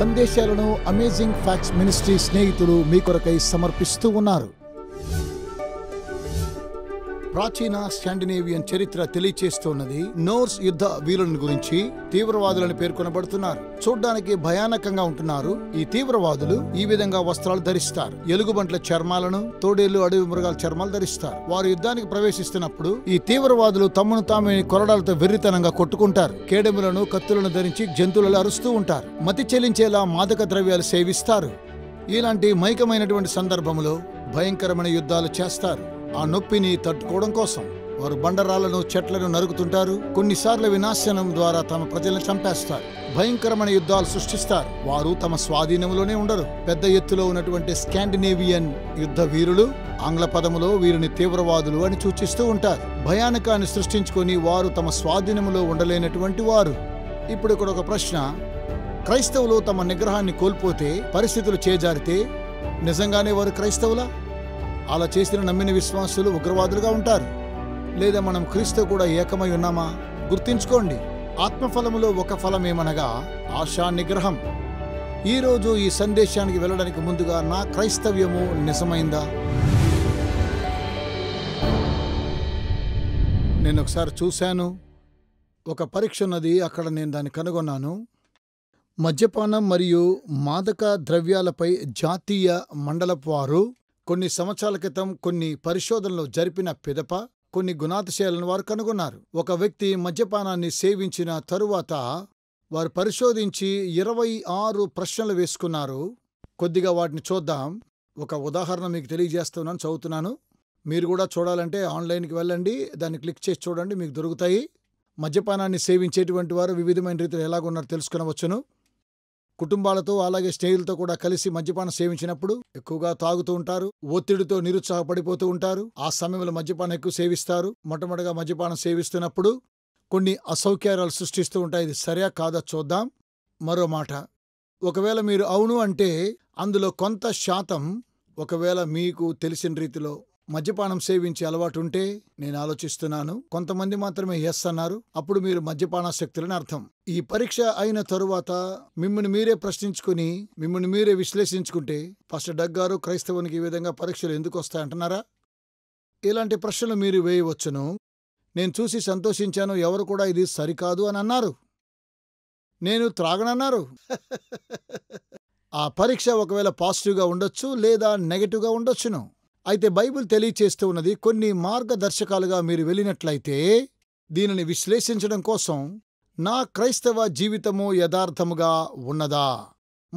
సందేశాలను amazing facts ministry స్నేహితులు మీ కొరకై సమర్పిస్తూ ఉన్నారు ప్రాచీన స్కాండినేవియన్ చరిత్ర తెలియచేస్తున్నది నోర్స్ యుద్ధ వీరులను గురించి తీవ్రవాదులను పేర్కొనబడుతున్నారు చూడ్డానికి భయానకంగా ఉంటున్నారు ఈ తీవ్రవాదులు ఈ విధంగా వస్త్రాలు ధరిస్తారు ఎలుగుబంట్ల చర్మాలను తోడేళ్లు అడవి మృగాల చర్మాలు ధరిస్తారు వారు యుద్ధానికి ప్రవేశిస్తున్నప్పుడు ఈ తీవ్రవాదులు తమను తాము కొరడాలతో వెర్రితనంగా కొట్టుకుంటారు కేడెములను కత్తులను ధరించి జంతువులలో అరుస్తూ ఉంటారు మతి చెల్లించేలా మాదక ద్రవ్యాలు సేవిస్తారు ఇలాంటి మైకమైనటువంటి సందర్భంలో భయంకరమైన యుద్ధాలు చేస్తారు ఆ నొప్పిని తట్టుకోవడం కోసం వారు బండరాలను చెట్లను నరుకుతుంటారు కొన్నిసార్లు వినాశనం ద్వారా తమ ప్రజలను చంపేస్తారు భయంకరమైన యుద్ధాలు సృష్టిస్తారు వారు తమ స్వాధీనంలోనే ఉండరు పెద్ద ఎత్తులో ఉన్నటువంటి స్కాండినేవియన్ యుద్ధ వీరులు ఆంగ్ల పదములో వీరిని తీవ్రవాదులు అని సూచిస్తూ ఉంటారు భయానకాన్ని సృష్టించుకొని వారు తమ స్వాధీనంలో ఉండలేనటువంటి వారు ఇప్పుడు ఇక్కడ ఒక ప్రశ్న క్రైస్తవులు తమ నిగ్రహాన్ని కోల్పోతే పరిస్థితులు చేజారితే నిజంగానే వారు క్రైస్తవులా అలా చేసిన నమ్మిన విశ్వాసులు ఉగ్రవాదులుగా ఉంటారు లేదా మనం క్రీస్తు కూడా ఏకమై ఉన్నామా గుర్తించుకోండి ఆత్మఫలములో ఒక ఫలం ఏమనగా ఆశా నిగ్రహం ఈరోజు ఈ సందేశానికి వెళ్ళడానికి ముందుగా నా క్రైస్తవ్యము నిజమైందా నేను ఒకసారి చూశాను ఒక పరీక్ష ఉన్నది అక్కడ నేను దాన్ని కనుగొన్నాను మద్యపానం మరియు మాదక ద్రవ్యాలపై జాతీయ మండలపు వారు కొన్ని సంవత్సరాల క్రితం కొన్ని పరిశోధనలు జరిపిన పిదప కొన్ని గుణాతిశయాలను వారు కనుగొన్నారు ఒక వ్యక్తి మద్యపానాన్ని సేవించిన తరువాత వారు పరిశోధించి ఇరవై ఆరు ప్రశ్నలు వేసుకున్నారు కొద్దిగా వాటిని చూద్దాం ఒక ఉదాహరణ మీకు తెలియజేస్తున్నాను చదువుతున్నాను మీరు కూడా చూడాలంటే ఆన్లైన్కి వెళ్ళండి దాన్ని క్లిక్ చేసి చూడండి మీకు దొరుకుతాయి మద్యపానాన్ని సేవించేటువంటి వారు వివిధమైన రీతిలో ఎలాగున్నారో తెలుసుకునవచ్చును కుటుంబాలతో అలాగే స్నేహితులతో కూడా కలిసి మద్యపానం సేవించినప్పుడు ఎక్కువగా తాగుతూ ఉంటారు ఒత్తిడితో నిరుత్సాహపడిపోతూ ఉంటారు ఆ సమయంలో మద్యపానం ఎక్కువ సేవిస్తారు మొట్టమొదటిగా మద్యపానం సేవిస్తున్నప్పుడు కొన్ని అసౌకర్యాలు సృష్టిస్తూ ఉంటాయి ఇది సరియా కాదా చూద్దాం మరో మాట ఒకవేళ మీరు అవును అంటే అందులో కొంత శాతం ఒకవేళ మీకు తెలిసిన రీతిలో మద్యపానం సేవించే అలవాటు ఉంటే నేను ఆలోచిస్తున్నాను కొంతమంది మాత్రమే ఎస్ అన్నారు అప్పుడు మీరు శక్తులని అర్థం ఈ పరీక్ష అయిన తరువాత మిమ్మల్ని మీరే ప్రశ్నించుకుని మిమ్మల్ని మీరే విశ్లేషించుకుంటే ఫస్ట్ డగ్ గారు క్రైస్తవునికి ఈ విధంగా పరీక్షలు ఎందుకు వస్తాయంటున్నారా ఇలాంటి ప్రశ్నలు మీరు వేయవచ్చును నేను చూసి సంతోషించాను ఎవరు కూడా ఇది సరికాదు అని అన్నారు నేను త్రాగనన్నారు ఆ పరీక్ష ఒకవేళ పాజిటివ్గా ఉండొచ్చు లేదా నెగటివ్గా ఉండొచ్చును అయితే బైబిల్ తెలియచేస్తూ ఉన్నది కొన్ని మార్గదర్శకాలుగా మీరు వెళ్ళినట్లయితే దీనిని విశ్లేషించడం కోసం నా క్రైస్తవ జీవితము యథార్థముగా ఉన్నదా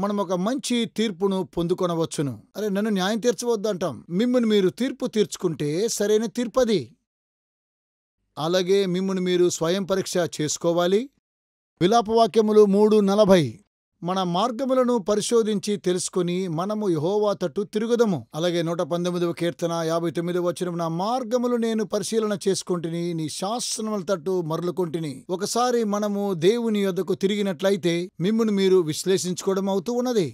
మనం ఒక మంచి తీర్పును పొందుకొనవచ్చును అరే నన్ను న్యాయం తీర్చవద్దంటాం మిమ్మల్ని మీరు తీర్పు తీర్చుకుంటే సరైన తీర్పది అలాగే మిమ్మల్ని మీరు స్వయం పరీక్ష చేసుకోవాలి విలాపవాక్యములు మూడు నలభై మన మార్గములను పరిశోధించి తెలుసుకుని మనము యహోవా తట్టు తిరుగుదము అలాగే నూట పంతొమ్మిదవ కీర్తన యాభై తొమ్మిదవ వచ్చిన నా మార్గములు నేను పరిశీలన చేసుకుంటుని నీ శాస్త్రముల తట్టు మరలుకుంటుని ఒకసారి మనము దేవుని యొద్దకు తిరిగినట్లయితే మిమ్మును మీరు విశ్లేషించుకోవడం అవుతూ ఉన్నది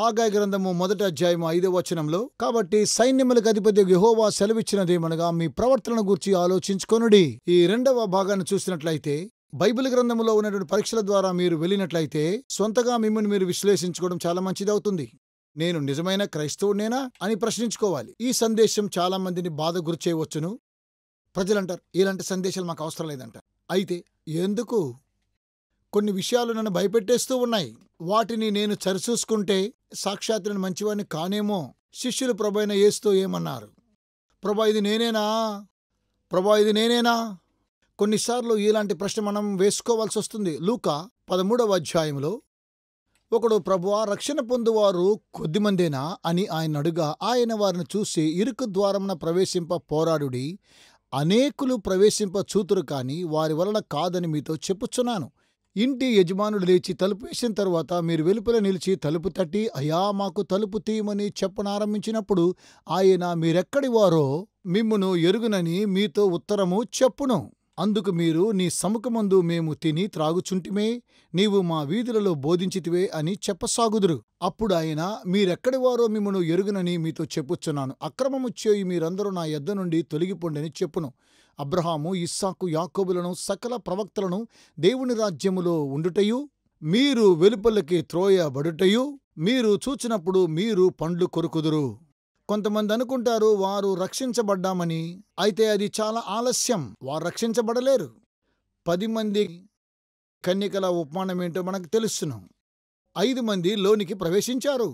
హాగాయ గ్రంథము మొదట అధ్యాయము ఐదవ వచనంలో కాబట్టి సైన్యములకు అధిపతి యహోవా సెలవిచ్చినదేమనగా మీ ప్రవర్తన గురించి ఆలోచించుకొనుడి ఈ రెండవ భాగాన్ని చూసినట్లయితే బైబిల్ గ్రంథంలో ఉన్నటువంటి పరీక్షల ద్వారా మీరు వెళ్ళినట్లయితే సొంతగా మిమ్మల్ని మీరు విశ్లేషించుకోవడం చాలా మంచిది అవుతుంది నేను నిజమైన క్రైస్తవునేనా అని ప్రశ్నించుకోవాలి ఈ సందేశం చాలా మందిని బాధ గురిచేయవచ్చును ప్రజలంటారు ఇలాంటి సందేశాలు మాకు అవసరం లేదంట అయితే ఎందుకు కొన్ని విషయాలు నన్ను భయపెట్టేస్తూ ఉన్నాయి వాటిని నేను సరిచూసుకుంటే సాక్షాత్తులను మంచివాడిని కానేమో శిష్యులు ప్రభైన ఏస్తూ ఏమన్నారు ప్రభా ఇది నేనేనా ప్రభా ఇది నేనేనా కొన్నిసార్లు ఇలాంటి ప్రశ్న మనం వేసుకోవాల్సి వస్తుంది లూక పదమూడవ అధ్యాయంలో ఒకడు ప్రభువా రక్షణ పొందువారు కొద్దిమందేనా అని ఆయన అడుగా ఆయన వారిని చూసి ఇరుకు ద్వారమున ప్రవేశింప పోరాడుడి అనేకులు ప్రవేశింప చూతురు కాని వారి వలన కాదని మీతో చెప్పుచున్నాను ఇంటి యజమానుడు లేచి తలుపు వేసిన తర్వాత మీరు వెలుపల నిలిచి తలుపు తట్టి అయా మాకు తలుపు తీయమని చెప్పనారంభించినప్పుడు ఆయన మీరెక్కడివారో మిమ్మును ఎరుగునని మీతో ఉత్తరము చెప్పును అందుకు మీరు నీ సముఖమందు మేము తిని త్రాగుచుంటిమే నీవు మా వీధులలో బోధించితివే అని చెప్పసాగుదురు అప్పుడు ఆయన మీరెక్కడివారో మిమ్మను ఎరుగునని మీతో చెప్పుచున్నాను అక్రమము చేయి మీరందరూ నా యద్ద నుండి తొలగిపోండని చెప్పును అబ్రహాము ఇస్సాకు యాకోబులను సకల ప్రవక్తలను దేవుని రాజ్యములో ఉండుటయు మీరు వెలుపలకి త్రోయబడుటయు మీరు చూచినప్పుడు మీరు పండ్లు కొరుకుదురు కొంతమంది అనుకుంటారు వారు రక్షించబడ్డామని అయితే అది చాలా ఆలస్యం వారు రక్షించబడలేరు పది మంది కన్యకల ఉపమానం ఏంటో మనకు తెలుసును ఐదు మంది లోనికి ప్రవేశించారు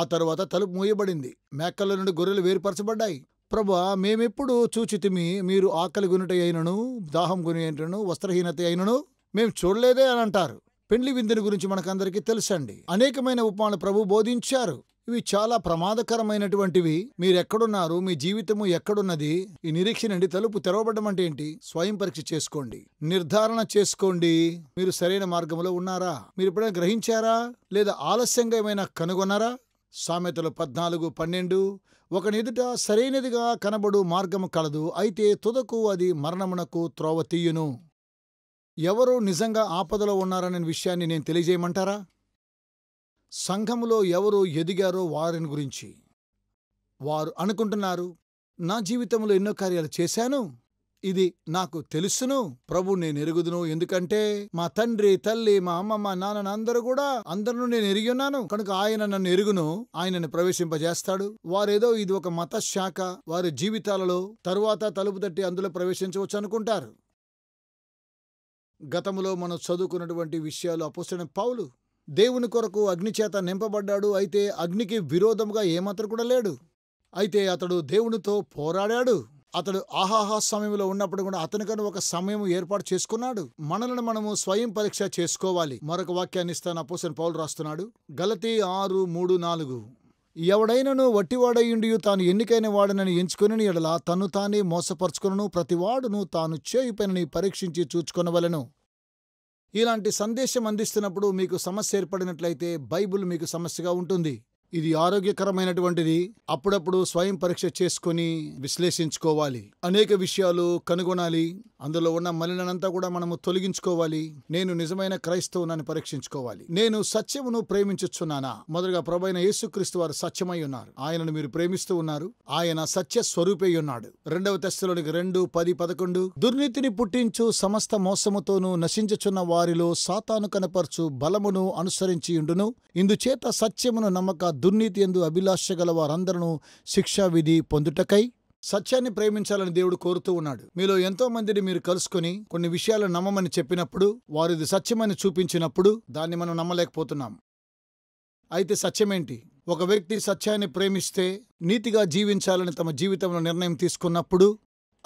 ఆ తరువాత తలుపు మూయబడింది మేకల నుండి గొర్రెలు వేరుపరచబడ్డాయి ప్రభా మేమెప్పుడు చూచితిమి మీరు ఆకలి గునుట అయినను దాహం గుని అయినను వస్త్రహీనత అయినను మేము చూడలేదే అని అంటారు పెండ్లి విందుని గురించి మనకందరికీ తెలుసండి అనేకమైన ఉపమాన ప్రభు బోధించారు ఇవి చాలా ప్రమాదకరమైనటువంటివి మీరెక్కడున్నారు మీ జీవితము ఎక్కడున్నది ఈ నిరీక్షణండి తలుపు తెరవబడడం అంటే ఏంటి స్వయం పరీక్ష చేసుకోండి నిర్ధారణ చేసుకోండి మీరు సరైన మార్గంలో ఉన్నారా మీరు ఎప్పుడైనా గ్రహించారా లేదా ఆలస్యంగా ఏమైనా కనుగొన్నారా సామెతలు పద్నాలుగు పన్నెండు ఒకనెదుట సరైనదిగా కనబడు మార్గము కలదు అయితే తుదకు అది మరణమునకు త్రోవ తీయును ఎవరు నిజంగా ఆపదలో ఉన్నారనే విషయాన్ని నేను తెలియజేయమంటారా సంఘములో ఎవరు ఎదిగారో వారిని గురించి వారు అనుకుంటున్నారు నా జీవితంలో ఎన్నో కార్యాలు చేశాను ఇది నాకు తెలుసును ప్రభు నేను ఎరుగుదును ఎందుకంటే మా తండ్రి తల్లి మా అమ్మ మా నాన్న అందరూ కూడా అందరూ నేను ఎరిగి ఉన్నాను కనుక ఆయన నన్ను ఎరుగును ఆయనను ప్రవేశింపజేస్తాడు వారేదో ఇది ఒక మత శాఖ వారి జీవితాలలో తరువాత తలుపు తట్టి అందులో ప్రవేశించవచ్చు అనుకుంటారు గతంలో మనం చదువుకున్నటువంటి విషయాలు అపోసిన పౌలు దేవుని కొరకు అగ్నిచేత నింపబడ్డాడు అయితే అగ్నికి విరోధంగా ఏమాత్రం కూడా లేడు అయితే అతడు దేవునితో పోరాడాడు అతడు ఆహాహా సమయంలో ఉన్నప్పుడు కూడా అతనికను ఒక సమయం ఏర్పాటు చేసుకున్నాడు మనలను మనము స్వయం పరీక్ష చేసుకోవాలి మరొక వాక్యాన్ని ఇస్తాను అపోసన్ పౌలు రాస్తున్నాడు గలతి ఆరు మూడు నాలుగు ఎవడైనను వట్టివాడయుండి తాను ఎన్నికైన వాడనని ఎంచుకుని ఎడలా తను తానే మోసపరుచుకును ప్రతివాడును తాను చేయుపైనని పరీక్షించి చూచుకొనవలను ఇలాంటి సందేశం అందిస్తున్నప్పుడు మీకు సమస్య ఏర్పడినట్లయితే బైబుల్ మీకు సమస్యగా ఉంటుంది ఇది ఆరోగ్యకరమైనటువంటిది అప్పుడప్పుడు స్వయం పరీక్ష చేసుకొని విశ్లేషించుకోవాలి అనేక విషయాలు కనుగొనాలి అందులో ఉన్న మలినంతా కూడా మనము తొలగించుకోవాలి నేను నిజమైన క్రైస్తవునని పరీక్షించుకోవాలి నేను సత్యమును ప్రేమించుచున్నానా మొదటగా ప్రభైన యేసుక్రీస్తు వారు సత్యమై ఉన్నారు ఆయనను మీరు ప్రేమిస్తూ ఉన్నారు ఆయన సత్య స్వరూపే ఉన్నాడు రెండవ తెస్తలోనికి రెండు పది పదకొండు దుర్నీతిని పుట్టించు సమస్త మోసముతోనూ నశించుచున్న వారిలో సాతాను కనపరచు బలమును అనుసరించి ఉండును ఇందుచేత సత్యమును నమ్మక దుర్నీతి ఎందు అభిలాష గల వారందరూ శిక్షావిధి పొందుటకై సత్యాన్ని ప్రేమించాలని దేవుడు కోరుతూ ఉన్నాడు మీలో ఎంతో మందిని మీరు కలుసుకుని కొన్ని విషయాలు నమ్మమని చెప్పినప్పుడు వారు ఇది సత్యమని చూపించినప్పుడు దాన్ని మనం నమ్మలేకపోతున్నాం అయితే సత్యమేంటి ఒక వ్యక్తి సత్యాన్ని ప్రేమిస్తే నీతిగా జీవించాలని తమ జీవితంలో నిర్ణయం తీసుకున్నప్పుడు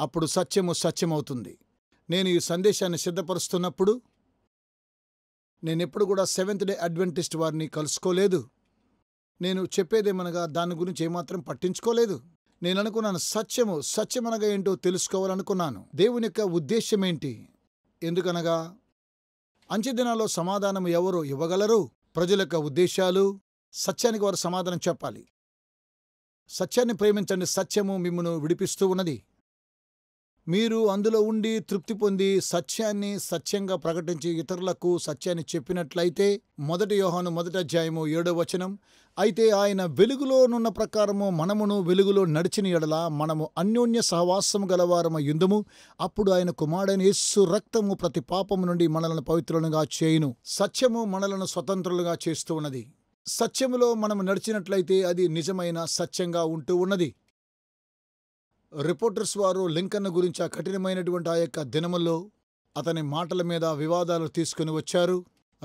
అప్పుడు సత్యము సత్యమవుతుంది నేను ఈ సందేశాన్ని సిద్ధపరుస్తున్నప్పుడు నేనెప్పుడు కూడా సెవెంత్ డే అడ్వెంటిస్ట్ వారిని కలుసుకోలేదు నేను చెప్పేదేమనగా దాని గురించి ఏమాత్రం పట్టించుకోలేదు నేను అనుకున్నాను సత్యము సత్యం అనగా ఏంటో తెలుసుకోవాలనుకున్నాను దేవుని యొక్క ఉద్దేశ్యం ఏంటి ఎందుకనగా దినాల్లో సమాధానం ఎవరు ఇవ్వగలరు ప్రజల యొక్క ఉద్దేశాలు సత్యానికి వారు సమాధానం చెప్పాలి సత్యాన్ని ప్రేమించండి సత్యము మిమ్మను విడిపిస్తూ ఉన్నది మీరు అందులో ఉండి తృప్తి పొంది సత్యాన్ని సత్యంగా ప్రకటించి ఇతరులకు సత్యాన్ని చెప్పినట్లయితే మొదటి యోహాను మొదటి అధ్యాయము ఏడో వచనం అయితే ఆయన వెలుగులోనున్న ప్రకారము మనమును వెలుగులో నడిచిన ఎడల మనము అన్యోన్య సహవాసము గలవారము ఇందుము అప్పుడు ఆయన కుమారుడైన యస్సు రక్తము ప్రతి పాపము నుండి మనలను పవిత్రులుగా చేయును సత్యము మనలను స్వతంత్రులుగా చేస్తూ ఉన్నది సత్యములో మనము నడిచినట్లయితే అది నిజమైన సత్యంగా ఉంటూ ఉన్నది రిపోర్టర్స్ వారు లింకన్ గురించి ఆ కఠినమైనటువంటి ఆ యొక్క దినముల్లో అతని మాటల మీద వివాదాలు తీసుకుని వచ్చారు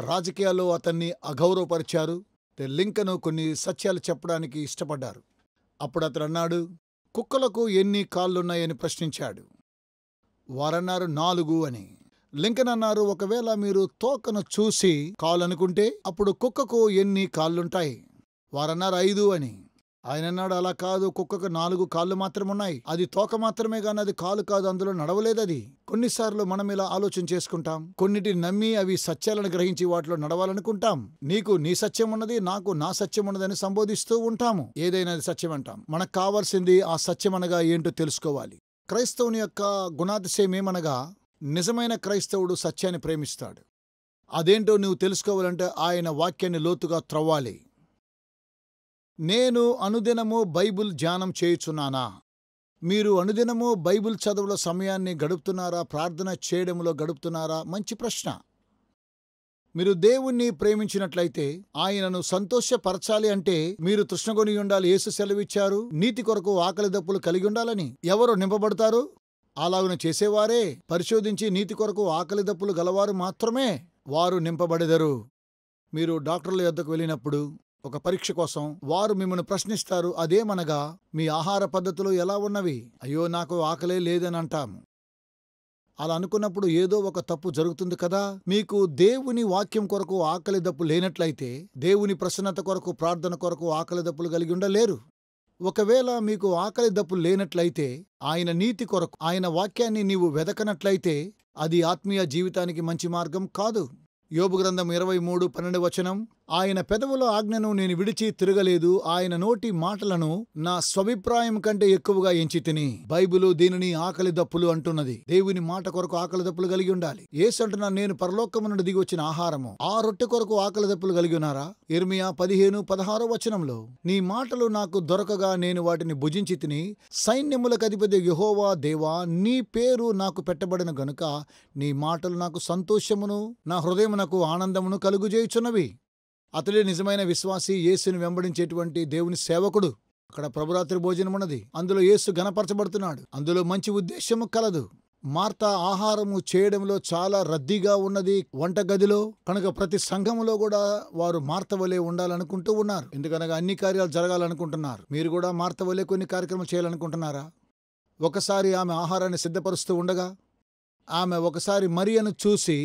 రాజకీయాల్లో అతన్ని అగౌరవపరిచారు లింకను కొన్ని సత్యాలు చెప్పడానికి ఇష్టపడ్డారు అప్పుడు అతను అన్నాడు కుక్కలకు ఎన్ని కాళ్ళున్నాయని ప్రశ్నించాడు వారన్నారు నాలుగు అని లింకన్ అన్నారు ఒకవేళ మీరు తోకను చూసి కాలనుకుంటే అప్పుడు కుక్కకు ఎన్ని కాళ్ళుంటాయి వారన్నారు ఐదు అని ఆయన అన్నాడు అలా కాదు కుక్కకు నాలుగు కాళ్ళు మాత్రం ఉన్నాయి అది తోక మాత్రమే కానీ అది కాలు కాదు అందులో నడవలేదు అది కొన్నిసార్లు మనం ఇలా ఆలోచన చేసుకుంటాం కొన్నిటిని నమ్మి అవి సత్యాలను గ్రహించి వాటిలో నడవాలనుకుంటాం నీకు నీ సత్యం ఉన్నది నాకు నా సత్యం ఉన్నదని సంబోధిస్తూ ఉంటాము ఏదైనా సత్యం అంటాం మనకు కావాల్సింది ఆ సత్యం అనగా ఏంటో తెలుసుకోవాలి క్రైస్తవుని యొక్క గుణాతిశయం ఏమనగా నిజమైన క్రైస్తవుడు సత్యాన్ని ప్రేమిస్తాడు అదేంటో నువ్వు తెలుసుకోవాలంటే ఆయన వాక్యాన్ని లోతుగా త్రవ్వాలి నేను అనుదినము బైబుల్ ధ్యానం చేయుచున్నానా మీరు అనుదినము బైబుల్ చదువుల సమయాన్ని గడుపుతున్నారా ప్రార్థన చేయడంలో గడుపుతున్నారా మంచి ప్రశ్న మీరు దేవుణ్ణి ప్రేమించినట్లయితే ఆయనను సంతోషపరచాలి అంటే మీరు తృష్ణగొని ఉండాలి ఏసు సెలవిచ్చారు నీతి కొరకు ఆకలి దప్పులు కలిగి ఉండాలని ఎవరు నింపబడతారు అలాగను చేసేవారే పరిశోధించి నీతి కొరకు ఆకలి దప్పులు గలవారు మాత్రమే వారు నింపబడెదరు మీరు డాక్టర్ల యొద్దకు వెళ్ళినప్పుడు ఒక పరీక్ష కోసం వారు మిమ్మల్ని ప్రశ్నిస్తారు అదేమనగా మీ ఆహార పద్ధతులు ఎలా ఉన్నవి అయ్యో నాకు ఆకలే లేదని అంటాము అలా అనుకున్నప్పుడు ఏదో ఒక తప్పు జరుగుతుంది కదా మీకు దేవుని వాక్యం కొరకు ఆకలి దప్పు లేనట్లయితే దేవుని ప్రసన్నత కొరకు ప్రార్థన కొరకు ఆకలి దప్పులు కలిగి ఉండలేరు ఒకవేళ మీకు ఆకలి దప్పులు లేనట్లయితే ఆయన నీతి కొరకు ఆయన వాక్యాన్ని నీవు వెదకనట్లయితే అది ఆత్మీయ జీవితానికి మంచి మార్గం కాదు యోగు గ్రంథం ఇరవై మూడు పన్నెండు వచనం ఆయన పెదవుల ఆజ్ఞను నేను విడిచి తిరగలేదు ఆయన నోటి మాటలను నా స్వభిప్రాయం కంటే ఎక్కువగా ఎంచి తిని బైబిలు దీనిని ఆకలి దప్పులు అంటున్నది దేవుని మాట కొరకు ఆకలి దప్పులు కలిగి ఉండాలి ఏసు అంటున్నా నేను పరలోకము నుండి దిగి వచ్చిన ఆహారము ఆ రొట్టె కొరకు ఆకలి దప్పులు కలిగి ఉన్నారా ఇర్మియా పదిహేను పదహారో వచనంలో నీ మాటలు నాకు దొరకగా నేను వాటిని భుజించి తిని సైన్యములకు అధిపతి యహోవా దేవా నీ పేరు నాకు పెట్టబడిన గనుక నీ మాటలు నాకు సంతోషమును నా హృదయమునకు ఆనందమును కలుగుజేయుచున్నవి అతడే నిజమైన విశ్వాసి యేసుని వెంబడించేటువంటి దేవుని సేవకుడు అక్కడ ప్రభురాత్రి భోజనం ఉన్నది అందులో యేసు గణపరచబడుతున్నాడు అందులో మంచి ఉద్దేశము కలదు మార్త ఆహారము చేయడంలో చాలా రద్దీగా ఉన్నది వంటగదిలో కనుక ప్రతి సంఘములో కూడా వారు వలె ఉండాలనుకుంటూ ఉన్నారు ఎందుకనగా అన్ని కార్యాలు జరగాలనుకుంటున్నారు మీరు కూడా వలె కొన్ని కార్యక్రమాలు చేయాలనుకుంటున్నారా ఒకసారి ఆమె ఆహారాన్ని సిద్ధపరుస్తూ ఉండగా ఆమె ఒకసారి మరియను చూసి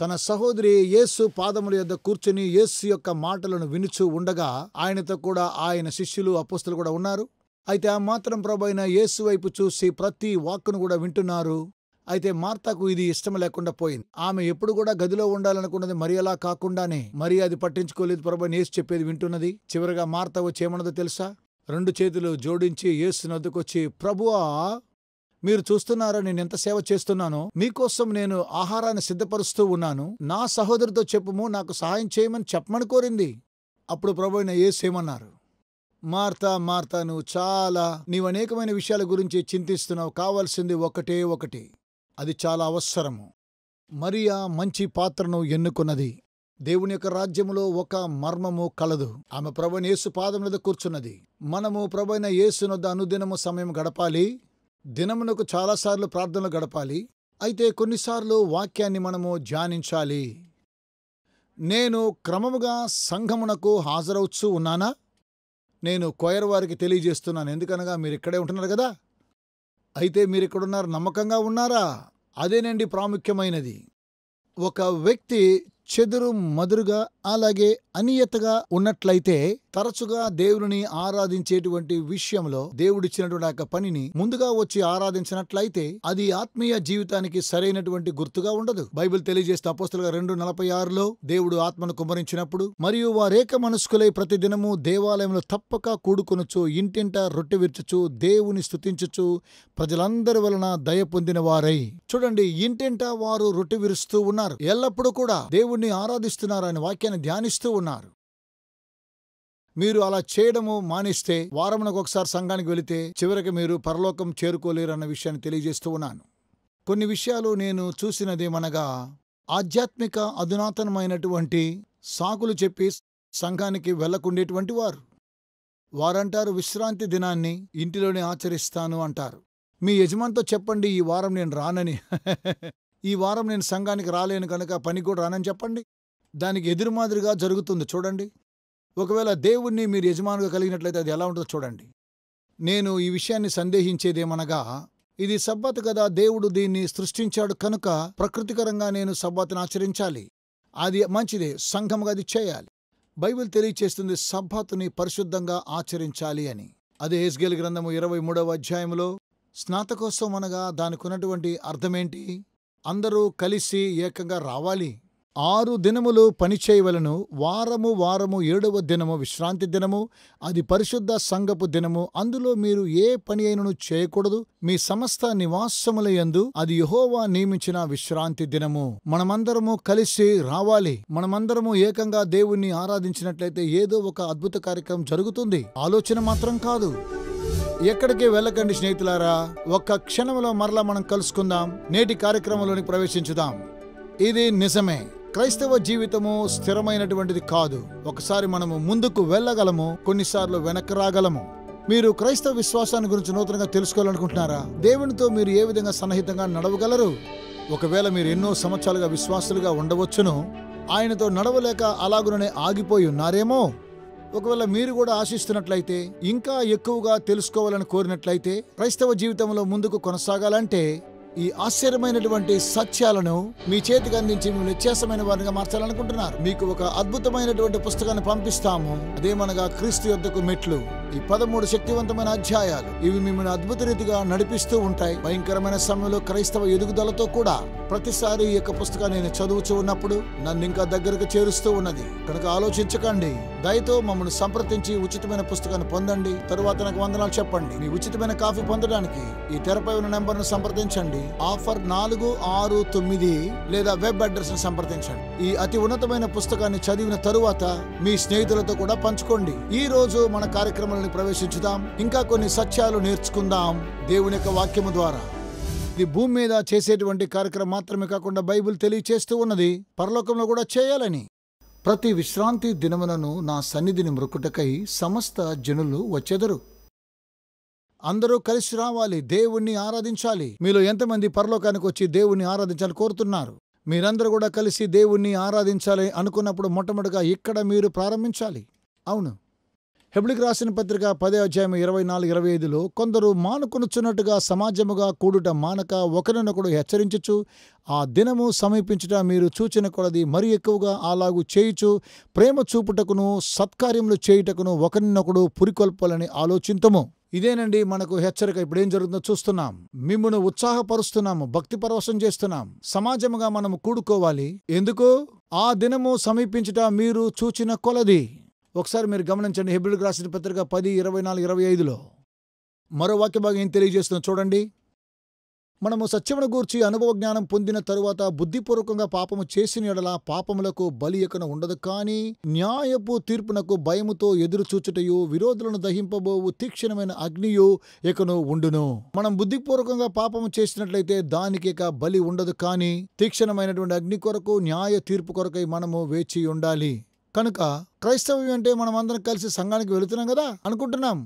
తన సహోదరి యేసు పాదముల యొద్ద కూర్చుని యేసు యొక్క మాటలను వినుచూ ఉండగా ఆయనతో కూడా ఆయన శిష్యులు అపోస్తులు కూడా ఉన్నారు అయితే ఆ మాత్రం ప్రభు అయిన యేసు వైపు చూసి ప్రతి వాక్కును కూడా వింటున్నారు అయితే మార్తాకు ఇది ఇష్టం లేకుండా పోయింది ఆమె ఎప్పుడు కూడా గదిలో ఉండాలనుకున్నది మరి అలా కాకుండానే మరి అది పట్టించుకోలేదు ప్రభు అని యేసు చెప్పేది వింటున్నది చివరిగా మార్త వచ్చి ఏమన్నదో తెలుసా రెండు చేతులు జోడించి యేసు నద్దుకొచ్చి ప్రభువా మీరు చూస్తున్నారా నేను ఎంత సేవ చేస్తున్నానో మీకోసం నేను ఆహారాన్ని సిద్ధపరుస్తూ ఉన్నాను నా సహోదరితో చెప్పుము నాకు సహాయం చేయమని చెప్పమని కోరింది అప్పుడు ప్రభు అయిన ఏసేమన్నారు మార్తా మార్తా నువ్వు చాలా నీవు అనేకమైన విషయాల గురించి చింతిస్తున్నావు కావాల్సింది ఒకటే ఒకటి అది చాలా అవసరము మరియా మంచి పాత్రను ఎన్నుకున్నది దేవుని యొక్క రాజ్యములో ఒక మర్మము కలదు ఆమె ప్రభుని యేసు పాదం మీద కూర్చున్నది మనము ప్రభుైన యేసునొద్ద అనుదినము సమయం గడపాలి దినమునకు చాలాసార్లు ప్రార్థనలు గడపాలి అయితే కొన్నిసార్లు వాక్యాన్ని మనము ధ్యానించాలి నేను క్రమముగా సంఘమునకు హాజరవుతూ ఉన్నానా నేను కోయర్ వారికి తెలియజేస్తున్నాను ఎందుకనగా మీరు ఇక్కడే ఉంటున్నారు కదా అయితే మీరు ఉన్నారు నమ్మకంగా ఉన్నారా అదేనండి ప్రాముఖ్యమైనది ఒక వ్యక్తి చెదురు మదురుగా అలాగే అనియతగా ఉన్నట్లయితే తరచుగా దేవుని ఆరాధించేటువంటి విషయంలో దేవుడిచ్చినటువంటి యొక్క పనిని ముందుగా వచ్చి ఆరాధించినట్లయితే అది ఆత్మీయ జీవితానికి సరైనటువంటి గుర్తుగా ఉండదు బైబిల్ తెలియజేస్తే అపోస్తులుగా రెండు నలభై ఆరులో దేవుడు ఆత్మను కుమరించినప్పుడు మరియు వారేక మనస్కులై ప్రతి దినము దేవాలయంలో తప్పక కూడుకొనుచు ఇంటింట రొట్టె విరుచుచు దేవుని స్థుతించుచు ప్రజలందరి వలన దయ పొందిన వారై చూడండి ఇంటింట వారు రొట్టె విరుస్తూ ఉన్నారు ఎల్లప్పుడూ కూడా దేవుని దేవుణ్ణి ఆరాధిస్తున్నారు ఆయన వాక్యాన్ని ధ్యానిస్తూ ఉన్నారు మీరు అలా చేయడము మానేస్తే వారమునకు ఒకసారి సంఘానికి వెళితే చివరికి మీరు పరలోకం చేరుకోలేరు అన్న విషయాన్ని తెలియజేస్తూ ఉన్నాను కొన్ని విషయాలు నేను చూసినదేమనగా ఆధ్యాత్మిక అధునాతనమైనటువంటి సాకులు చెప్పి సంఘానికి వెళ్లకుండేటువంటి వారు వారంటారు విశ్రాంతి దినాన్ని ఇంటిలోనే ఆచరిస్తాను అంటారు మీ యజమానితో చెప్పండి ఈ వారం నేను రానని ఈ వారం నేను సంఘానికి రాలేను కనుక పని కూడా రానని చెప్పండి దానికి ఎదురుమాదిరిగా జరుగుతుంది చూడండి ఒకవేళ దేవుణ్ణి మీరు యజమానుగా కలిగినట్లయితే అది ఎలా ఉంటుందో చూడండి నేను ఈ విషయాన్ని సందేహించేదేమనగా ఇది సబ్బత్ కదా దేవుడు దీన్ని సృష్టించాడు కనుక ప్రకృతికరంగా నేను సబ్బత్ని ఆచరించాలి అది మంచిదే సంఘంగా అది చేయాలి బైబిల్ తెలియచేస్తుంది సబ్బత్ని పరిశుద్ధంగా ఆచరించాలి అని అదే హెస్గేల్ గ్రంథము ఇరవై మూడవ అధ్యాయంలో స్నాతకోత్సవం అనగా దానికి ఉన్నటువంటి అర్థమేంటి అందరూ కలిసి ఏకంగా రావాలి ఆరు దినములు పనిచేయవలను వారము వారము ఏడవ దినము విశ్రాంతి దినము అది పరిశుద్ధ సంగపు దినము అందులో మీరు ఏ పని అయినను చేయకూడదు మీ సమస్త నివాసముల యందు అది యహోవా నియమించిన విశ్రాంతి దినము మనమందరము కలిసి రావాలి మనమందరము ఏకంగా దేవుణ్ణి ఆరాధించినట్లయితే ఏదో ఒక అద్భుత కార్యక్రమం జరుగుతుంది ఆలోచన మాత్రం కాదు ఎక్కడికి వెళ్ళకండి స్నేహితులారా ఒక్క క్షణంలో మరలా మనం కలుసుకుందాం నేటి కార్యక్రమంలోని ప్రవేశించుదాం ఇది నిజమే క్రైస్తవ జీవితము స్థిరమైనటువంటిది కాదు ఒకసారి మనము ముందుకు వెళ్ళగలము కొన్నిసార్లు వెనక్కి రాగలము మీరు క్రైస్తవ విశ్వాసాన్ని గురించి నూతనంగా తెలుసుకోవాలనుకుంటున్నారా దేవునితో మీరు ఏ విధంగా సన్నిహితంగా నడవగలరు ఒకవేళ మీరు ఎన్నో సంవత్సరాలుగా విశ్వాసులుగా ఉండవచ్చును ఆయనతో నడవలేక అలాగుననే ఆగిపోయి ఉన్నారేమో ఒకవేళ మీరు కూడా ఆశిస్తున్నట్లయితే ఇంకా ఎక్కువగా తెలుసుకోవాలని కోరినట్లయితే క్రైస్తవ జీవితంలో ముందుకు కొనసాగాలంటే ఈ ఆశ్చర్యమైనటువంటి సత్యాలను మీ చేతికి అందించి మేము వ్యత్యాసమైన వారిగా మార్చాలనుకుంటున్నారు మీకు ఒక అద్భుతమైనటువంటి పుస్తకాన్ని పంపిస్తాము అదేమనగా క్రీస్తు యొద్దకు మెట్లు ఈ పదమూడు శక్తివంతమైన అధ్యాయాలు ఇవి మిమ్మల్ని అద్భుత రీతిగా నడిపిస్తూ ఉంటాయి భయంకరమైన సమయంలో క్రైస్తవ ఎదుగుదలతో కూడా ప్రతిసారి ఈ యొక్క పుస్తకాన్ని నేను చదువుచు ఉన్నప్పుడు నన్ను ఇంకా దగ్గరకు చేరుస్తూ ఉన్నది కనుక ఆలోచించకండి దయతో మమ్మల్ని సంప్రదించి ఉచితమైన పుస్తకాన్ని పొందండి తరువాత నాకు వందనాలు చెప్పండి మీ ఉచితమైన కాఫీ పొందడానికి ఈ తెరపై ఉన్న నెంబర్ను సంప్రదించండి ఆఫర్ నాలుగు ఆరు తొమ్మిది లేదా వెబ్ ను సంప్రదించండి ఈ అతి ఉన్నతమైన పుస్తకాన్ని చదివిన తరువాత మీ స్నేహితులతో కూడా పంచుకోండి ఈ రోజు మన కార్యక్రమంలో అంశాలను ప్రవేశించుదాం ఇంకా కొన్ని సత్యాలు నేర్చుకుందాం దేవుని యొక్క వాక్యము ద్వారా ఇది భూమి మీద చేసేటువంటి కార్యక్రమం మాత్రమే కాకుండా బైబిల్ తెలియచేస్తూ ఉన్నది పరలోకంలో కూడా చేయాలని ప్రతి విశ్రాంతి దినమునను నా సన్నిధిని మృకుటకై సమస్త జనులు వచ్చెదరు అందరూ కలిసి రావాలి దేవుణ్ణి ఆరాధించాలి మీలో ఎంతమంది పరలోకానికి వచ్చి దేవుణ్ణి ఆరాధించాలని కోరుతున్నారు మీరందరూ కూడా కలిసి దేవుణ్ణి ఆరాధించాలి అనుకున్నప్పుడు మొట్టమొదటిగా ఇక్కడ మీరు ప్రారంభించాలి అవును హెబ్లికి రాసిన పత్రిక పదే అధ్యాయం ఇరవై నాలుగు ఇరవై ఐదులో కొందరు మానుకొనుచున్నట్టుగా సమాజముగా కూడుట మానక ఒకరినొకడు హెచ్చరించచ్చు ఆ దినము సమీపించుట మీరు చూచిన కొలది మరి ఎక్కువగా అలాగూ చేయుచు ప్రేమ చూపుటకును సత్కార్యములు చేయుటకును ఒకరినొకడు పురికొల్పాలని ఆలోచింతము ఇదేనండి మనకు హెచ్చరిక ఇప్పుడు ఏం జరుగుతుందో చూస్తున్నాం మిమ్మను ఉత్సాహపరుస్తున్నాము భక్తి పరవశం చేస్తున్నాం సమాజముగా మనము కూడుకోవాలి ఎందుకు ఆ దినము సమీపించుట మీరు చూచిన కొలది ఒకసారి మీరు గమనించండి హెబ్రిల్కి రాసిన పత్రిక పది ఇరవై నాలుగు ఇరవై ఐదులో మరో వాక్య భాగం ఏం తెలియజేస్తుందో చూడండి మనము సత్యమును గూర్చి అనుభవ జ్ఞానం పొందిన తరువాత బుద్ధిపూర్వకంగా పాపము చేసిన ఎడల పాపములకు బలి ఎక్కన ఉండదు కానీ న్యాయపు తీర్పునకు భయముతో ఎదురు చూచుటయు విరోధులను దహింపబోవు తీక్షణమైన అగ్నియు ఎకను ఉండును మనం బుద్ధిపూర్వకంగా పాపము చేసినట్లయితే దానికి ఇక బలి ఉండదు కానీ తీక్షణమైనటువంటి అగ్ని కొరకు న్యాయ తీర్పు కొరకై మనము వేచి ఉండాలి కనుక క్రైస్తవం అంటే మనమందరం కలిసి సంఘానికి వెళుతున్నాం కదా అనుకుంటున్నాం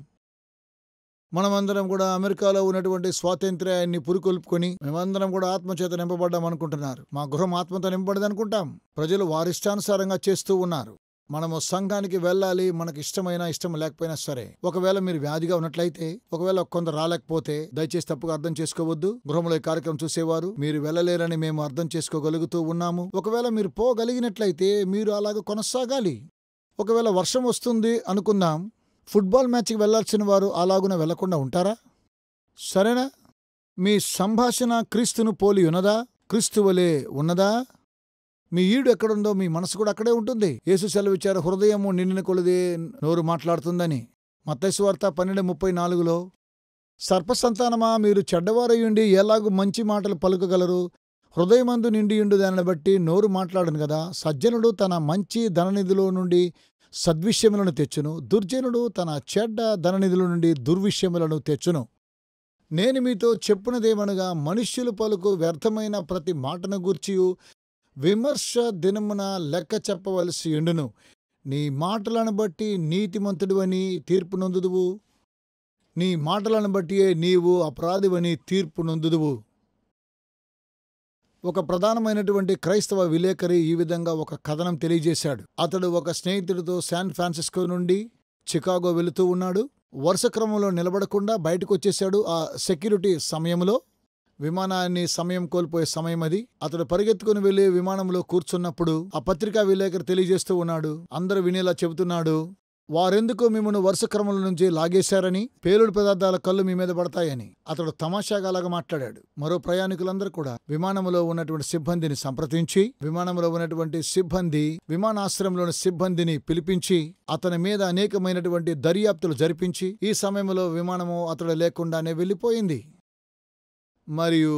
మనమందరం కూడా అమెరికాలో ఉన్నటువంటి స్వాతంత్ర్యాన్ని పురికొల్పుకొని మేమందరం కూడా ఆత్మచేత నింపబడ్డాం అనుకుంటున్నారు మా గృహం ఆత్మతో నింపబడదనుకుంటాం ప్రజలు వారిష్టానుసారంగా చేస్తూ ఉన్నారు మనము సంఘానికి వెళ్ళాలి మనకి ఇష్టమైన ఇష్టం లేకపోయినా సరే ఒకవేళ మీరు వ్యాధిగా ఉన్నట్లయితే ఒకవేళ కొందరు రాలేకపోతే దయచేసి తప్పుగా అర్థం చేసుకోవద్దు గృహంలో కార్యక్రమం చూసేవారు మీరు వెళ్ళలేరని మేము అర్థం చేసుకోగలుగుతూ ఉన్నాము ఒకవేళ మీరు పోగలిగినట్లయితే మీరు అలాగ కొనసాగాలి ఒకవేళ వర్షం వస్తుంది అనుకుందాం ఫుట్బాల్ మ్యాచ్కి వెళ్లాల్సిన వారు అలాగున వెళ్లకుండా ఉంటారా సరేనా మీ సంభాషణ క్రీస్తును పోలి ఉన్నదా క్రీస్తు వలె ఉన్నదా మీ ఈడు ఎక్కడుందో మీ మనసు కూడా అక్కడే ఉంటుంది యేసు సెలవిచ్చారు హృదయము నిన్న కొలిదే నోరు మాట్లాడుతుందని మత్తైస్వార్త పన్నెండు ముప్పై నాలుగులో సర్పసంతానమా మీరు చెడ్డవారయుండి ఎలాగూ మంచి మాటలు పలుకగలరు హృదయమందు నిండియుండు దానిని బట్టి నోరు మాట్లాడను కదా సజ్జనుడు తన మంచి ధననిధిలో నుండి సద్విషయములను తెచ్చును దుర్జనుడు తన చెడ్డ ధననిధుల నుండి దుర్విషయములను తెచ్చును నేను మీతో చెప్పునదేమనగా మనుష్యులు పలుకు వ్యర్థమైన ప్రతి మాటను గూర్చియు విమర్శ దినమున లెక్క చెప్పవలసి ఉండును నీ మాటలను బట్టి నీతిమంతుడివని తీర్పు నొందుదువు నీ మాటలను బట్టియే నీవు అపరాధివని తీర్పు నొందుదువు ఒక ప్రధానమైనటువంటి క్రైస్తవ విలేకరి ఈ విధంగా ఒక కథనం తెలియజేశాడు అతడు ఒక స్నేహితుడితో శాన్ ఫ్రాన్సిస్కో నుండి చికాగో వెళుతూ ఉన్నాడు వరుస క్రమంలో నిలబడకుండా బయటకు వచ్చేశాడు ఆ సెక్యూరిటీ సమయంలో విమానాన్ని సమయం కోల్పోయే సమయం అది అతడు పరిగెత్తుకుని వెళ్లి విమానంలో కూర్చున్నప్పుడు ఆ పత్రికా విలేకరు తెలియజేస్తూ ఉన్నాడు అందరూ వినేలా చెబుతున్నాడు వారెందుకు మిమ్మల్ని వరుస క్రమంలో నుంచి లాగేశారని పేలుడు పదార్థాల కళ్ళు మీ మీద పడతాయని అతడు తమాషాగా మాట్లాడాడు మరో ప్రయాణికులందరూ కూడా విమానంలో ఉన్నటువంటి సిబ్బందిని సంప్రదించి విమానంలో ఉన్నటువంటి సిబ్బంది విమానాశ్రయంలోని సిబ్బందిని పిలిపించి అతని మీద అనేకమైనటువంటి దర్యాప్తులు జరిపించి ఈ సమయంలో విమానము అతడు లేకుండానే వెళ్ళిపోయింది మరియు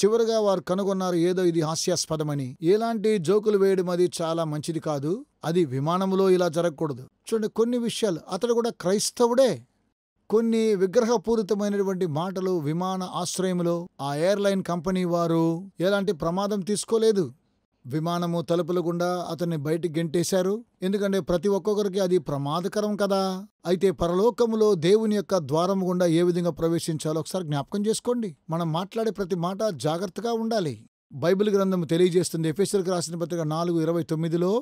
చివరిగా వారు కనుగొన్నారు ఏదో ఇది హాస్యాస్పదమని ఇలాంటి జోకులు వేయడం అది చాలా మంచిది కాదు అది విమానంలో ఇలా జరగకూడదు చూడండి కొన్ని విషయాలు అతడు కూడా క్రైస్తవుడే కొన్ని విగ్రహపూరితమైనటువంటి మాటలు విమాన ఆశ్రయంలో ఆ ఎయిర్లైన్ కంపెనీ వారు ఎలాంటి ప్రమాదం తీసుకోలేదు విమానము తలుపుల గుండా అతన్ని బయటికి గెంటేశారు ఎందుకంటే ప్రతి ఒక్కొక్కరికి అది ప్రమాదకరం కదా అయితే పరలోకములో దేవుని యొక్క ద్వారము గుండా ఏ విధంగా ప్రవేశించాలో ఒకసారి జ్ఞాపకం చేసుకోండి మనం మాట్లాడే ప్రతి మాట జాగ్రత్తగా ఉండాలి బైబిల్ గ్రంథం తెలియజేస్తుంది ఎఫ్ఎస్ఎల్కి రాసిన పత్రిక నాలుగు ఇరవై తొమ్మిదిలో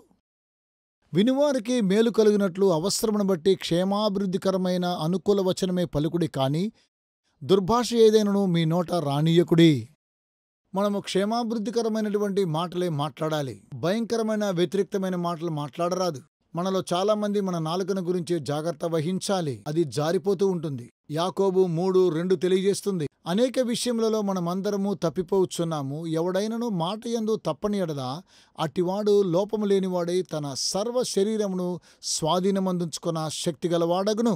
వినువారికి మేలు కలిగినట్లు అవసరమును బట్టి క్షేమాభివృద్ధికరమైన అనుకూల వచనమే పలుకుడి కానీ దుర్భాష ఏదైనను మీ నోట రానీయకుడి మనము క్షేమాభివృద్ధికరమైనటువంటి మాటలే మాట్లాడాలి భయంకరమైన వ్యతిరేక్తమైన మాటలు మాట్లాడరాదు మనలో చాలా మంది మన నాలుకను గురించి జాగ్రత్త వహించాలి అది జారిపోతూ ఉంటుంది యాకోబు మూడు రెండు తెలియజేస్తుంది అనేక విషయములలో మనమందరము తప్పిపోవచ్చున్నాము ఎవడైనను మాట ఎందు తప్పని ఎడదా అటివాడు లోపము లేనివాడై తన సర్వ శరీరమును స్వాధీనమందించుకున్న శక్తి గలవాడగును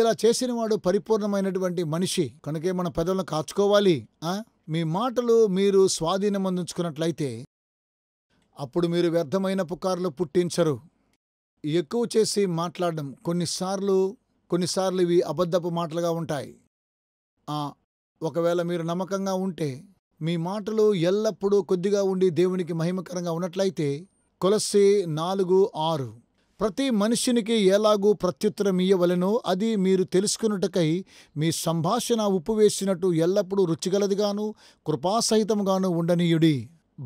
ఇలా చేసినవాడు పరిపూర్ణమైనటువంటి మనిషి కనుకే మన పెదవులను కాచుకోవాలి మీ మాటలు మీరు స్వాధీనం అందించుకున్నట్లయితే అప్పుడు మీరు వ్యర్థమైన పుకార్లు పుట్టించరు ఎక్కువ చేసి మాట్లాడడం కొన్నిసార్లు కొన్నిసార్లు ఇవి అబద్ధపు మాటలుగా ఉంటాయి ఒకవేళ మీరు నమ్మకంగా ఉంటే మీ మాటలు ఎల్లప్పుడూ కొద్దిగా ఉండి దేవునికి మహిమకరంగా ఉన్నట్లయితే కొలసి నాలుగు ఆరు ప్రతి మనుషునికి ఎలాగూ ప్రత్యుత్తరం ఇయ్యవలెనో అది మీరు తెలుసుకున్నటకై మీ సంభాషణ ఉప్పు వేసినట్టు ఎల్లప్పుడూ రుచిగలదిగాను కృపాసహితముగాను ఉండనీయుడి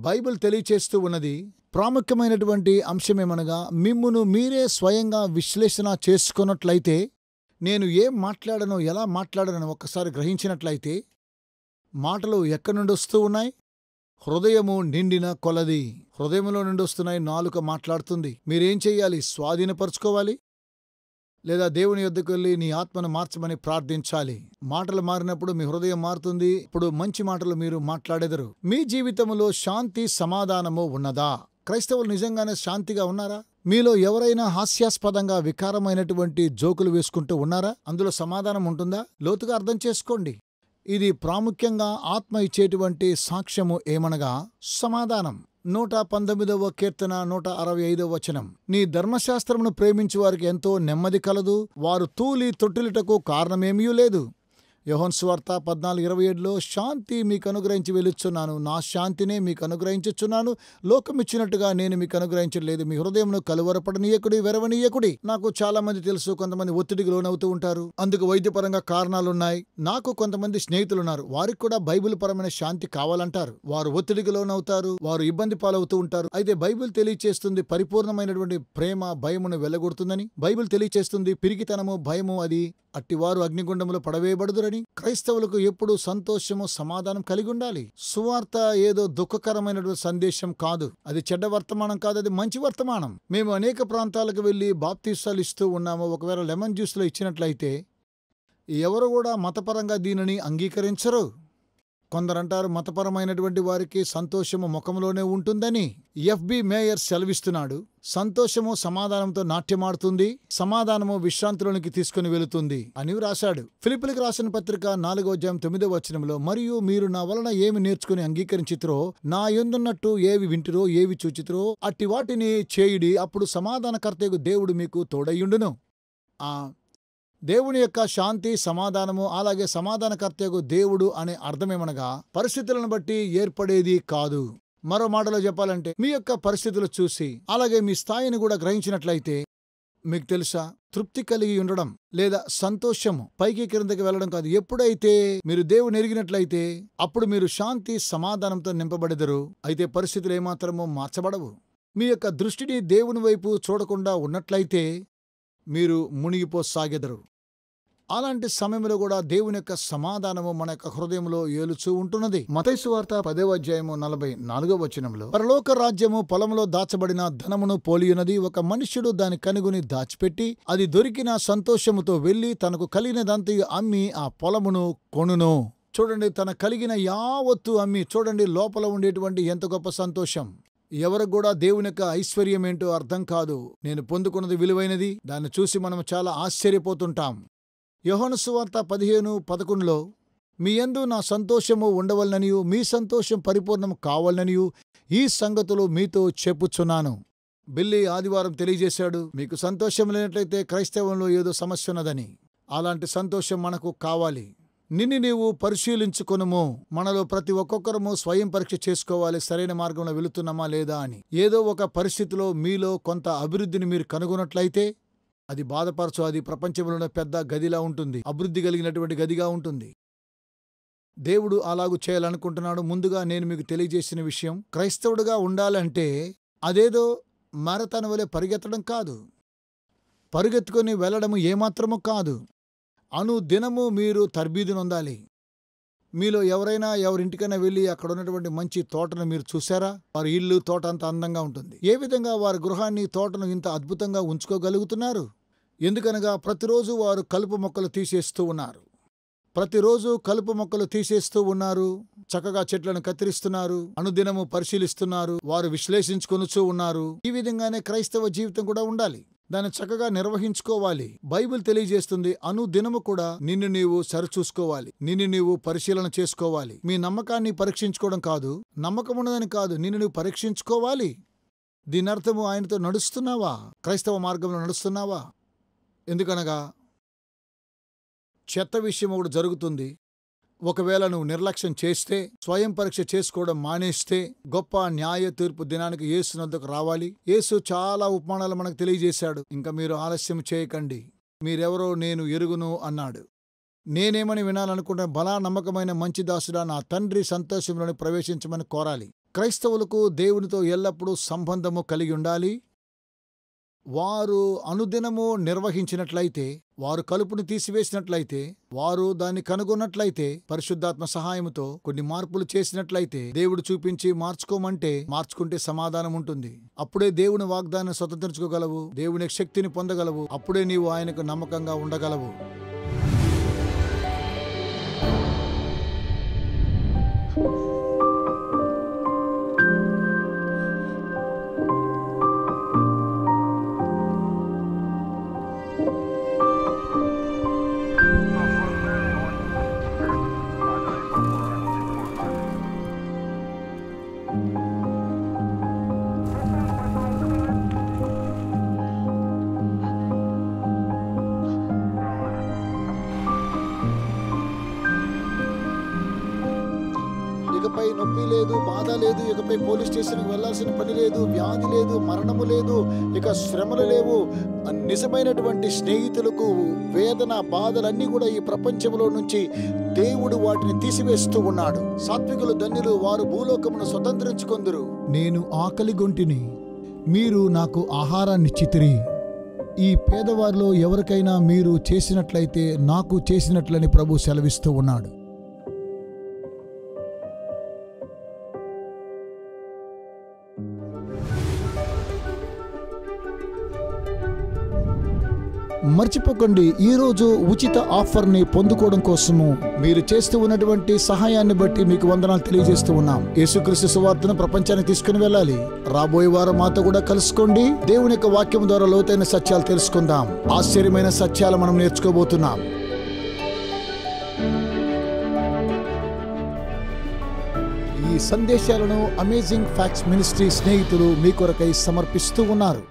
బైబిల్ తెలియచేస్తూ ఉన్నది ప్రాముఖ్యమైనటువంటి అంశమేమనగా మిమ్మును మీరే స్వయంగా విశ్లేషణ చేసుకున్నట్లయితే నేను ఏం మాట్లాడనో ఎలా మాట్లాడనో ఒక్కసారి గ్రహించినట్లయితే మాటలు ఎక్కడి నుండి వస్తూ ఉన్నాయి హృదయము నిండిన కొలది హృదయంలో నుండి వస్తున్నాయి నాలుక మాట్లాడుతుంది మీరేం చెయ్యాలి స్వాధీనపరుచుకోవాలి లేదా దేవుని యొద్దకు వెళ్ళి నీ ఆత్మను మార్చమని ప్రార్థించాలి మాటలు మారినప్పుడు మీ హృదయం మారుతుంది ఇప్పుడు మంచి మాటలు మీరు మాట్లాడెదరు మీ జీవితంలో శాంతి సమాధానము ఉన్నదా క్రైస్తవులు నిజంగానే శాంతిగా ఉన్నారా మీలో ఎవరైనా హాస్యాస్పదంగా వికారమైనటువంటి జోకులు వేసుకుంటూ ఉన్నారా అందులో సమాధానం ఉంటుందా లోతుగా అర్థం చేసుకోండి ఇది ప్రాముఖ్యంగా ఆత్మ ఇచ్చేటువంటి సాక్ష్యము ఏమనగా సమాధానం నూట పంతొమ్మిదవ కీర్తన నూట అరవై ఐదవ వచనం నీ ధర్మశాస్త్రమును ప్రేమించు వారికి ఎంతో నెమ్మది కలదు వారు తూలి తొట్టిలిటకు కారణమేమీ లేదు యోహన్ స్వార్త పద్నాలుగు ఇరవై ఏడులో శాంతి మీకు అనుగ్రహించి వెలుచున్నాను నా శాంతినే మీకు అనుగ్రహించుచున్నాను లోకం ఇచ్చినట్టుగా నేను మీకు అనుగ్రహించలేదు మీ హృదయంను కలువరపడనీయకుడి వెరవనీయకుడి నాకు చాలా మంది తెలుసు కొంతమంది ఒత్తిడికి లోనవుతూ ఉంటారు అందుకు వైద్యపరంగా కారణాలున్నాయి నాకు కొంతమంది స్నేహితులున్నారు వారికి కూడా బైబిల్ పరమైన శాంతి కావాలంటారు వారు ఒత్తిడికి లోనవుతారు వారు ఇబ్బంది పాలవుతూ ఉంటారు అయితే బైబిల్ తెలియచేస్తుంది పరిపూర్ణమైనటువంటి ప్రేమ భయమును వెళ్ళగొడుతుందని బైబిల్ తెలియచేస్తుంది పిరికితనము భయము అది అట్టివారు అగ్నిగుండములు పడవేయబడదురని క్రైస్తవులకు ఎప్పుడూ సంతోషము సమాధానం కలిగి ఉండాలి సువార్త ఏదో దుఃఖకరమైనటువంటి సందేశం కాదు అది చెడ్డ వర్తమానం కాదు అది మంచి వర్తమానం మేము అనేక ప్రాంతాలకు వెళ్ళి బాప్తీసాలు ఇస్తూ ఉన్నాము ఒకవేళ లెమన్ జ్యూస్లో ఇచ్చినట్లయితే ఎవరు కూడా మతపరంగా దీనిని అంగీకరించరు కొందరంటారు మతపరమైనటువంటి వారికి సంతోషము ముఖంలోనే ఉంటుందని ఎఫ్బి మేయర్ సెలవిస్తున్నాడు సంతోషము సమాధానంతో నాట్యమాడుతుంది సమాధానము విశ్రాంతిలోనికి తీసుకుని వెళుతుంది అని రాశాడు ఫిలిపులకు రాసిన పత్రిక నాలుగో జయం తొమ్మిదో వచనంలో మరియు మీరు నా వలన ఏమి నేర్చుకుని అంగీకరించితురో నా ఎందున్నట్టు ఏవి వింటురో ఏవి చూచితురో అట్టి వాటిని చేయుడి అప్పుడు సమాధానకర్తకు దేవుడు మీకు తోడయ్యుండును ఆ దేవుని యొక్క శాంతి సమాధానము అలాగే సమాధానకర్తకు దేవుడు అనే అర్థమేమనగా పరిస్థితులను బట్టి ఏర్పడేది కాదు మరో మాటలో చెప్పాలంటే మీ యొక్క పరిస్థితులు చూసి అలాగే మీ స్థాయిని కూడా గ్రహించినట్లయితే మీకు తెలుసా తృప్తి కలిగి ఉండడం లేదా సంతోషము పైకి క్రిందకి వెళ్ళడం కాదు ఎప్పుడైతే మీరు దేవుని ఎరిగినట్లయితే అప్పుడు మీరు శాంతి సమాధానంతో నింపబడెదరు అయితే పరిస్థితులు ఏమాత్రమో మార్చబడవు మీ యొక్క దృష్టిని దేవుని వైపు చూడకుండా ఉన్నట్లయితే మీరు మునిగిపోసాగెదరు అలాంటి సమయంలో కూడా దేవుని యొక్క సమాధానము మన యొక్క హృదయంలో ఏలుచూ ఉంటున్నది మతైసు వార్త పదవ అధ్యాయము నలభై నాలుగో వచనంలో పరలోక రాజ్యము పొలంలో దాచబడిన ధనమును పోలియున్నది ఒక మనుష్యుడు దాని కనుగొని దాచిపెట్టి అది దొరికిన సంతోషముతో వెళ్లి తనకు కలిగినదంతయు అమ్మి ఆ పొలమును కొనును చూడండి తన కలిగిన యావత్తు అమ్మి చూడండి లోపల ఉండేటువంటి ఎంత గొప్ప సంతోషం ఎవరు కూడా దేవుని యొక్క ఐశ్వర్యం ఏంటో అర్థం కాదు నేను పొందుకున్నది విలువైనది దాన్ని చూసి మనం చాలా ఆశ్చర్యపోతుంటాం యోహన సువార్త పదిహేను పదకొండులో మీ యందు నా సంతోషము ఉండవలననియు మీ సంతోషం పరిపూర్ణం కావాలననియు ఈ సంగతులు మీతో చెప్పుచున్నాను బిల్లి ఆదివారం తెలియజేశాడు మీకు సంతోషం లేనట్లయితే క్రైస్తవంలో ఏదో సమస్య ఉన్నదని అలాంటి సంతోషం మనకు కావాలి నిన్ను నీవు పరిశీలించుకునుము మనలో ప్రతి ఒక్కొక్కరము స్వయం పరీక్ష చేసుకోవాలి సరైన మార్గంలో వెళుతున్నామా లేదా అని ఏదో ఒక పరిస్థితిలో మీలో కొంత అభివృద్ధిని మీరు కనుగొన్నట్లయితే అది బాధపరచు అది ప్రపంచంలోనే పెద్ద గదిలా ఉంటుంది అభివృద్ధి కలిగినటువంటి గదిగా ఉంటుంది దేవుడు అలాగూ చేయాలనుకుంటున్నాడు ముందుగా నేను మీకు తెలియజేసిన విషయం క్రైస్తవుడుగా ఉండాలంటే అదేదో మారతాన వలె పరిగెత్తడం కాదు పరుగెత్తుకొని వెళ్ళడము ఏమాత్రము కాదు అను దినము మీరు తర్బీదు నొందాలి మీలో ఎవరైనా ఎవరింటికైనా వెళ్ళి అక్కడ ఉన్నటువంటి మంచి తోటను మీరు చూసారా వారి ఇల్లు తోట అంత అందంగా ఉంటుంది ఏ విధంగా వారి గృహాన్ని తోటను ఇంత అద్భుతంగా ఉంచుకోగలుగుతున్నారు ఎందుకనగా ప్రతిరోజు వారు కలుపు మొక్కలు తీసేస్తూ ఉన్నారు ప్రతిరోజు కలుపు మొక్కలు తీసేస్తూ ఉన్నారు చక్కగా చెట్లను కత్తిరిస్తున్నారు అనుదినము పరిశీలిస్తున్నారు వారు విశ్లేషించుకొనుచూ ఉన్నారు ఈ విధంగానే క్రైస్తవ జీవితం కూడా ఉండాలి దాన్ని చక్కగా నిర్వహించుకోవాలి బైబిల్ తెలియజేస్తుంది అనుదినము కూడా నిన్ను నీవు సరిచూసుకోవాలి నిన్ను నీవు పరిశీలన చేసుకోవాలి మీ నమ్మకాన్ని పరీక్షించుకోవడం కాదు నమ్మకం ఉన్నదని కాదు నిన్ను నువ్వు పరీక్షించుకోవాలి దీని అర్థము ఆయనతో నడుస్తున్నావా క్రైస్తవ మార్గంలో నడుస్తున్నావా ఎందుకనగా చెత్త విషయం ఒకటి జరుగుతుంది ఒకవేళ నువ్వు నిర్లక్ష్యం చేస్తే స్వయం పరీక్ష చేసుకోవడం మానేస్తే గొప్ప న్యాయ తీర్పు దినానికి యేసు నద్దకు రావాలి యేసు చాలా ఉపమానాలు మనకు తెలియజేశాడు ఇంకా మీరు ఆలస్యం చేయకండి మీరెవరో నేను ఎరుగును అన్నాడు నేనేమని వినాలనుకుంటే బలా నమ్మకమైన మంచి దాసుడా నా తండ్రి సంతోషంలోని ప్రవేశించమని కోరాలి క్రైస్తవులకు దేవునితో ఎల్లప్పుడూ సంబంధము కలిగి ఉండాలి వారు అనుదినము నిర్వహించినట్లయితే వారు కలుపును తీసివేసినట్లయితే వారు దాన్ని కనుగొన్నట్లయితే పరిశుద్ధాత్మ సహాయంతో కొన్ని మార్పులు చేసినట్లయితే దేవుడు చూపించి మార్చుకోమంటే మార్చుకుంటే సమాధానం ఉంటుంది అప్పుడే దేవుని వాగ్దానం స్వతంత్రించుకోగలవు దేవుని శక్తిని పొందగలవు అప్పుడే నీవు ఆయనకు నమ్మకంగా ఉండగలవు శ్రమలు లేవు నిజమైనటువంటి స్నేహితులకు వేదన బాధలన్నీ కూడా ఈ ప్రపంచంలో నుంచి దేవుడు వాటిని తీసివేస్తూ ఉన్నాడు సాత్వికులు ధన్యులు వారు భూలోకమును స్వతంత్రించుకుందరు నేను ఆకలిగొంటిని మీరు నాకు ఆహారాన్ని చితిరి ఈ పేదవారిలో ఎవరికైనా మీరు చేసినట్లయితే నాకు చేసినట్లని ప్రభు సెలవిస్తూ ఉన్నాడు మర్చిపోకండి ఈరోజు ఉచిత ఆఫర్ని పొందుకోవడం కోసము మీరు చేస్తూ ఉన్నటువంటి సహాయాన్ని బట్టి మీకు వందనాలు తెలియజేస్తూ ఉన్నాం యేసుక్రీస్తు సువార్తను ప్రపంచానికి తీసుకుని వెళ్ళాలి రాబోయే వారం మాతో కూడా కలుసుకోండి దేవుని యొక్క వాక్యం ద్వారా లోతైన సత్యాలు తెలుసుకుందాం ఆశ్చర్యమైన సత్యాలు మనం నేర్చుకోబోతున్నాం ఈ సందేశాలను అమేజింగ్ ఫ్యాక్ట్స్ మినిస్ట్రీ స్నేహితులు మీ కొరకై సమర్పిస్తూ ఉన్నారు